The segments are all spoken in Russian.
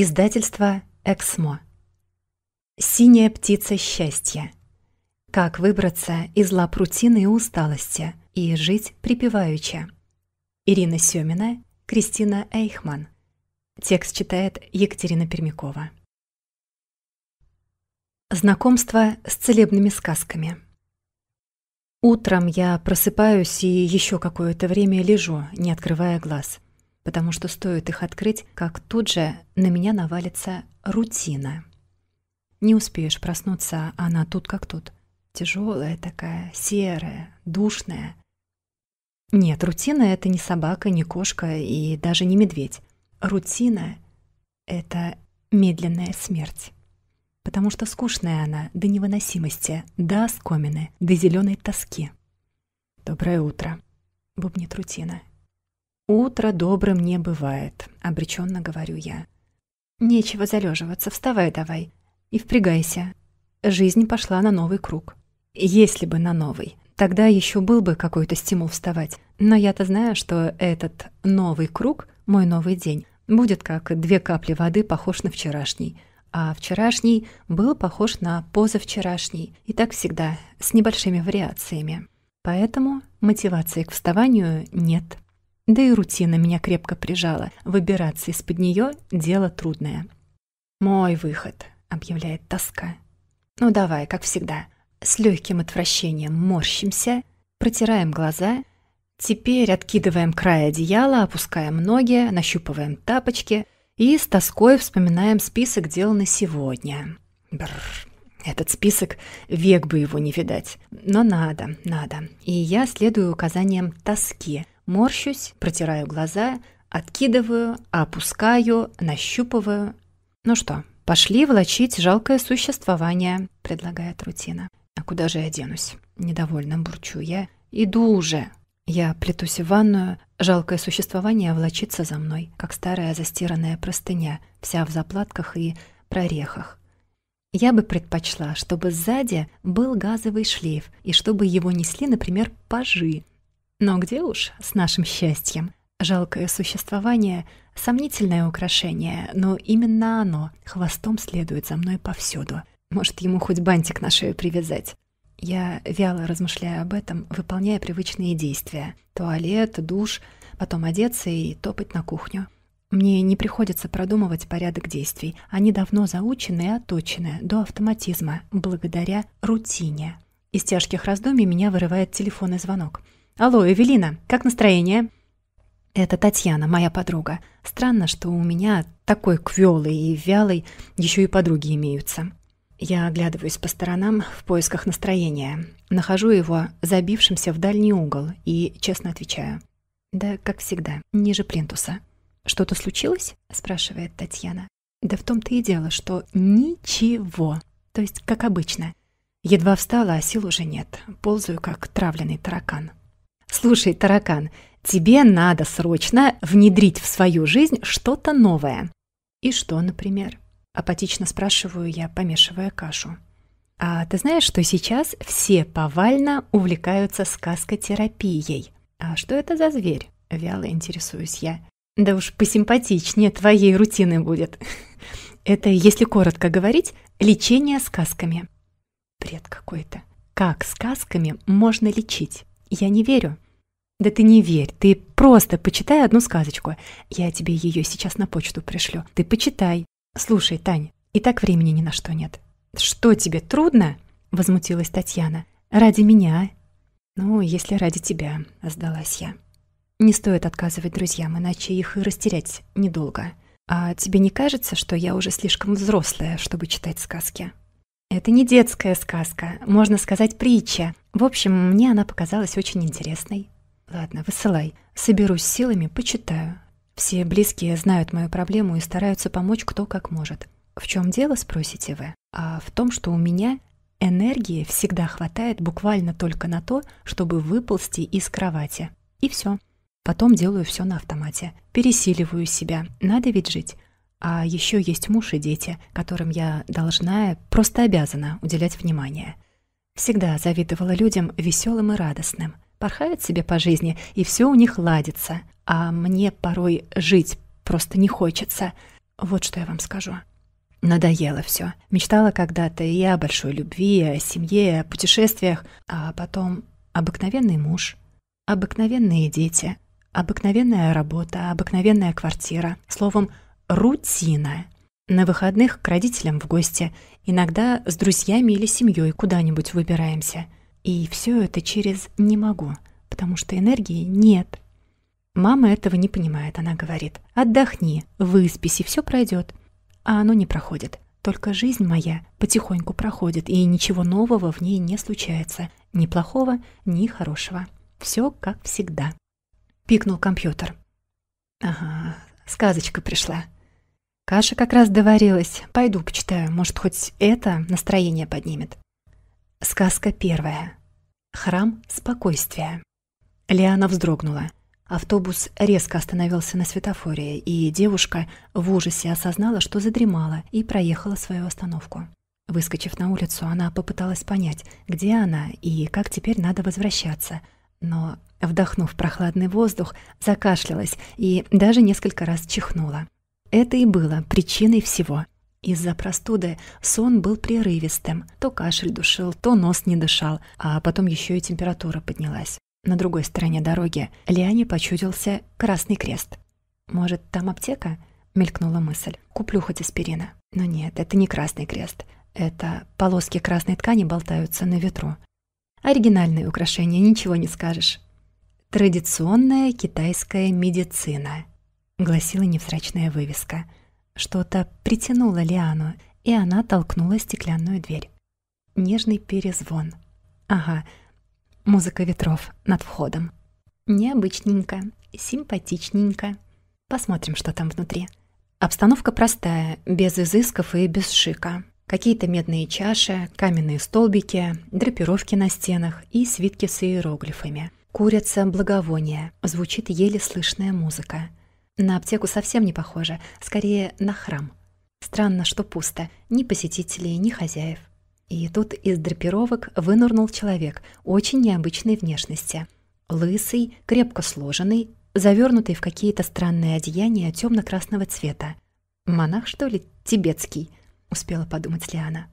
Издательство «Эксмо». «Синяя птица счастья». Как выбраться из лап рутины и усталости и жить припеваючи. Ирина Сёмина, Кристина Эйхман. Текст читает Екатерина Пермякова. Знакомство с целебными сказками. Утром я просыпаюсь и еще какое-то время лежу, не открывая глаз – потому что стоит их открыть, как тут же на меня навалится рутина. Не успеешь проснуться, она тут как тут. Тяжелая такая, серая, душная. Нет, рутина — это не собака, не кошка и даже не медведь. Рутина — это медленная смерть. Потому что скучная она до невыносимости, до оскомины, до зеленой тоски. «Доброе утро», — бубнит рутина, «Утро добрым не бывает», — обреченно говорю я. «Нечего залеживаться, вставай давай и впрягайся». Жизнь пошла на новый круг. Если бы на новый, тогда еще был бы какой-то стимул вставать. Но я-то знаю, что этот новый круг, мой новый день, будет как две капли воды похож на вчерашний. А вчерашний был похож на позавчерашний. И так всегда, с небольшими вариациями. Поэтому мотивации к вставанию нет. Да и рутина меня крепко прижала. Выбираться из-под нее — дело трудное. «Мой выход», — объявляет тоска. «Ну давай, как всегда. С легким отвращением морщимся, протираем глаза, теперь откидываем край одеяла, опускаем ноги, нащупываем тапочки и с тоской вспоминаем список дел на сегодня. Бррр. Этот список, век бы его не видать. Но надо, надо. И я следую указаниям тоски — Морщусь, протираю глаза, откидываю, опускаю, нащупываю. «Ну что, пошли влачить жалкое существование», — предлагает рутина. «А куда же я денусь?» — недовольно бурчу я. «Иду уже!» Я плетусь в ванную, жалкое существование влочится за мной, как старая застиранная простыня, вся в заплатках и прорехах. Я бы предпочла, чтобы сзади был газовый шлейф, и чтобы его несли, например, пажи — но где уж с нашим счастьем? Жалкое существование — сомнительное украшение, но именно оно хвостом следует за мной повсюду. Может, ему хоть бантик на шею привязать? Я вяло размышляю об этом, выполняя привычные действия. Туалет, душ, потом одеться и топать на кухню. Мне не приходится продумывать порядок действий. Они давно заучены и оточены до автоматизма, благодаря рутине. Из тяжких раздумий меня вырывает телефонный звонок — «Алло, Эвелина, как настроение?» Это Татьяна, моя подруга. Странно, что у меня такой квёлый и вялый еще и подруги имеются. Я оглядываюсь по сторонам в поисках настроения. Нахожу его забившимся в дальний угол и честно отвечаю. Да, как всегда, ниже плинтуса. «Что-то случилось?» – спрашивает Татьяна. «Да в том-то и дело, что ничего. То есть, как обычно. Едва встала, а сил уже нет. Ползаю, как травленный таракан». Слушай, таракан, тебе надо срочно внедрить в свою жизнь что-то новое. И что, например? Апатично спрашиваю я, помешивая кашу. А ты знаешь, что сейчас все повально увлекаются сказкотерапией? А что это за зверь? Вяло интересуюсь я. Да уж посимпатичнее твоей рутины будет. Это, если коротко говорить, лечение сказками. Бред какой-то. Как сказками можно лечить? Я не верю. Да ты не верь, ты просто почитай одну сказочку. Я тебе ее сейчас на почту пришлю. Ты почитай. Слушай, Тань, и так времени ни на что нет. Что тебе трудно? Возмутилась Татьяна. Ради меня. Ну, если ради тебя, сдалась я. Не стоит отказывать друзьям, иначе их и растерять недолго. А тебе не кажется, что я уже слишком взрослая, чтобы читать сказки? Это не детская сказка, можно сказать, притча. В общем, мне она показалась очень интересной. Ладно, высылай. Соберусь силами, почитаю. Все близкие знают мою проблему и стараются помочь кто как может. В чем дело, спросите вы? А в том, что у меня энергии всегда хватает буквально только на то, чтобы выползти из кровати. И все. Потом делаю все на автомате. Пересиливаю себя. Надо ведь жить. А еще есть муж и дети, которым я должна, просто обязана уделять внимание. Всегда завидовала людям веселым и радостным. Порхают себе по жизни, и все у них ладится. А мне порой жить просто не хочется. Вот что я вам скажу. Надоело все. Мечтала когда-то и о большой любви, о семье, о путешествиях, а потом обыкновенный муж, обыкновенные дети, обыкновенная работа, обыкновенная квартира. Словом, рутина. На выходных к родителям в гости, иногда с друзьями или семьей куда-нибудь выбираемся. И все это через «не могу», потому что энергии нет. Мама этого не понимает, она говорит «отдохни, выспись, и все пройдет». А оно не проходит. Только жизнь моя потихоньку проходит, и ничего нового в ней не случается. Ни плохого, ни хорошего. Все как всегда. Пикнул компьютер. Ага, сказочка пришла. Каша как раз доварилась. Пойду почитаю, может, хоть это настроение поднимет. Сказка первая. Храм спокойствия. Лиана вздрогнула. Автобус резко остановился на светофоре, и девушка в ужасе осознала, что задремала, и проехала свою остановку. Выскочив на улицу, она попыталась понять, где она и как теперь надо возвращаться. Но, вдохнув прохладный воздух, закашлялась и даже несколько раз чихнула. Это и было причиной всего. Из-за простуды сон был прерывистым. То кашель душил, то нос не дышал, а потом еще и температура поднялась. На другой стороне дороги Лиане почудился Красный Крест. «Может, там аптека?» — мелькнула мысль. «Куплю хоть аспирина». Но нет, это не Красный Крест. Это полоски красной ткани болтаются на ветру. Оригинальное украшение. ничего не скажешь. Традиционная китайская медицина гласила невзрачная вывеска. Что-то притянуло Лиану, и она толкнула стеклянную дверь. Нежный перезвон. Ага, музыка ветров над входом. Необычненько, симпатичненько. Посмотрим, что там внутри. Обстановка простая, без изысков и без шика. Какие-то медные чаши, каменные столбики, драпировки на стенах и свитки с иероглифами. Курица благовония, звучит еле слышная музыка. На аптеку совсем не похоже, скорее на храм. Странно, что пусто, ни посетителей, ни хозяев. И тут из драпировок вынырнул человек очень необычной внешности. Лысый, крепко сложенный, завернутый в какие-то странные одеяния темно-красного цвета. «Монах, что ли, тибетский?» — успела подумать Лиана.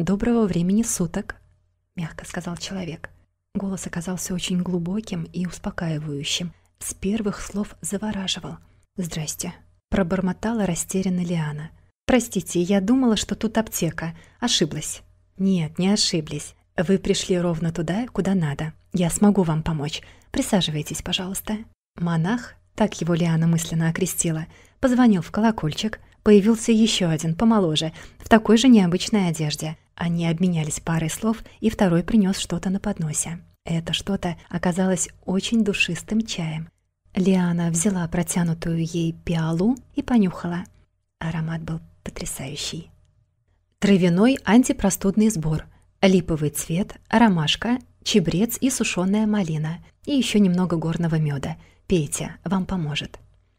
«Доброго времени суток», — мягко сказал человек. Голос оказался очень глубоким и успокаивающим. С первых слов завораживал — «Здрасте», — пробормотала растерянно Лиана. «Простите, я думала, что тут аптека. Ошиблась». «Нет, не ошиблись. Вы пришли ровно туда, куда надо. Я смогу вам помочь. Присаживайтесь, пожалуйста». Монах, так его Лиана мысленно окрестила, позвонил в колокольчик, появился еще один, помоложе, в такой же необычной одежде. Они обменялись парой слов, и второй принес что-то на подносе. Это что-то оказалось очень душистым чаем. Лиана взяла протянутую ей пиалу и понюхала. Аромат был потрясающий. Травяной антипростудный сбор. Липовый цвет, ромашка, чебрец и сушеная малина. И еще немного горного меда. Пейте, вам поможет.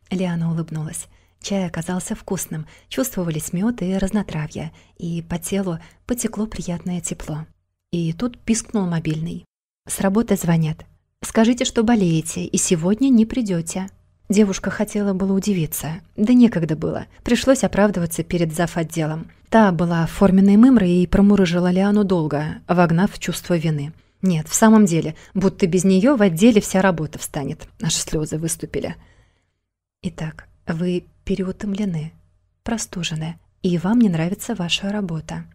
Лиана улыбнулась. Чай оказался вкусным, чувствовались мед и разнотравья, и по телу потекло приятное тепло. И тут пискнул мобильный. С работы звонят. Скажите, что болеете, и сегодня не придете». Девушка хотела было удивиться. Да некогда было. Пришлось оправдываться перед зав. отделом. Та была оформленной мымрой и промурыжила Лиану долго, вогнав чувство вины. Нет, в самом деле, будто без нее в отделе вся работа встанет. Наши слезы выступили. Итак, вы переутомлены, простужены, и вам не нравится ваша работа.